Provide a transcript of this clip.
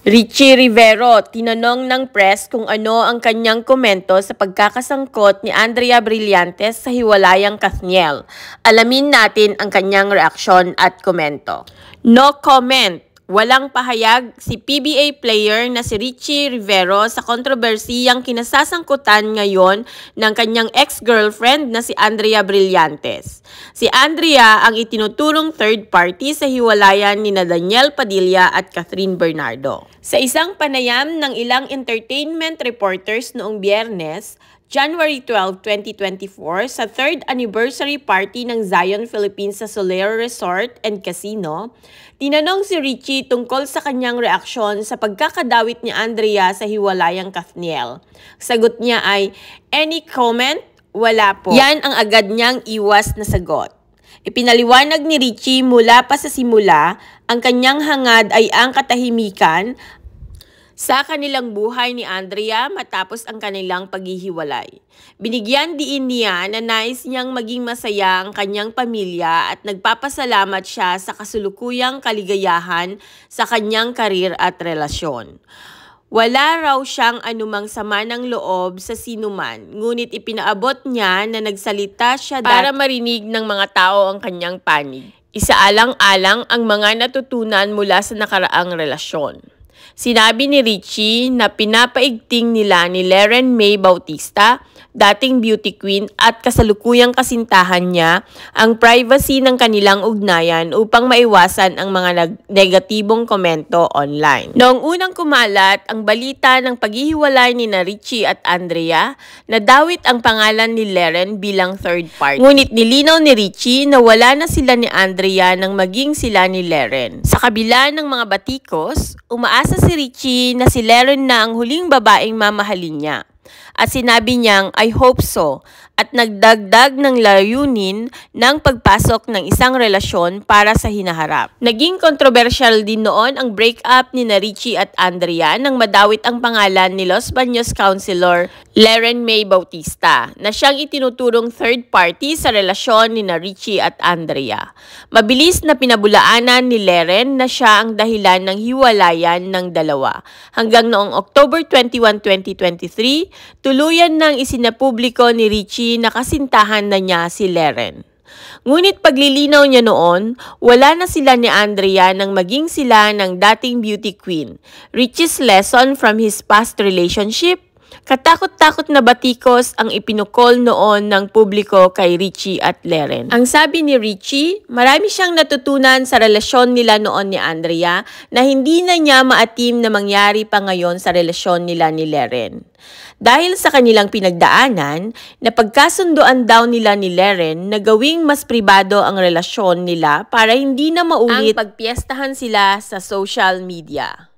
Richie Rivero, tinanong ng press kung ano ang kanyang komento sa pagkakasangkot ni Andrea Brillantes sa hiwalayang Kathniel. Alamin natin ang kanyang reaksyon at komento. No comment! Walang pahayag si PBA player na si Richie Rivero sa kontrobersiyang kinasasangkutan ngayon ng kanyang ex-girlfriend na si Andrea Brillantes. Si Andrea ang itinuturong third party sa hiwalayan ni na Daniel Padilla at Catherine Bernardo. Sa isang panayam ng ilang entertainment reporters noong biyernes, January 12, 2024 sa 3rd anniversary party ng Zion Philippines sa Solero Resort and Casino, tinanong si Richie tungkol sa kanyang reaksyon sa pagkakadawit ni Andrea sa hiwalayang Kathniel. Sagot niya ay, any comment? Wala po. Yan ang agad niyang iwas na sagot. Ipinaliwanag ni Richie mula pa sa simula, ang kanyang hangad ay ang katahimikan sa kanilang buhay ni Andrea matapos ang kanilang paghihiwalay. Binigyan diin niya na nais niyang maging masaya ang kanyang pamilya at nagpapasalamat siya sa kasulukuyang kaligayahan sa kanyang karir at relasyon. Wala raw siyang anumang sama ng loob sa sinuman, ngunit ipinaabot niya na nagsalita siya para marinig ng mga tao ang kanyang panig. Isaalang-alang ang mga natutunan mula sa nakaraang relasyon. Sinabi ni Richie na pinapaigting nila ni Leren May Bautista dating beauty queen at kasalukuyang kasintahan niya ang privacy ng kanilang ugnayan upang maiwasan ang mga negatibong komento online. Noong unang kumalat ang balita ng paghihiwalay ni Richie at Andrea, nadawit ang pangalan ni Leren bilang third party. Ngunit nilinaw ni Richie na wala na sila ni Andrea nang maging sila ni Leren. Sa kabila ng mga batikos, umaasa si Richie na si Leren na ang huling babaeng mamahalin niya. At sinabi niyang, I hope so at nagdagdag ng layunin ng pagpasok ng isang relasyon para sa hinaharap. Naging kontrobersyal din noon ang breakup ni na Richie at Andrea nang madawit ang pangalan ni Los Baños Councilor Leren May Bautista na siyang itinuturong third party sa relasyon ni na Richie at Andrea. Mabilis na pinabulaanan ni Leren na siya ang dahilan ng hiwalayan ng dalawa. Hanggang noong October 21, 2023, tuluyan nang isinapubliko ni Richie nakasintahan na niya si Leren. Ngunit paglilinaw niya noon, wala na sila ni Andrea nang maging sila ng dating beauty queen. Richie's lesson from his past relationship Katakot-takot na batikos ang ipinukol noon ng publiko kay Richie at Leren. Ang sabi ni Richie, marami siyang natutunan sa relasyon nila noon ni Andrea na hindi na niya maatim na mangyari pa ngayon sa relasyon nila ni Leren. Dahil sa kanilang pinagdaanan, napagkasunduan daw nila ni Leren na gawing mas pribado ang relasyon nila para hindi na maulit ang pagpiestahan sila sa social media.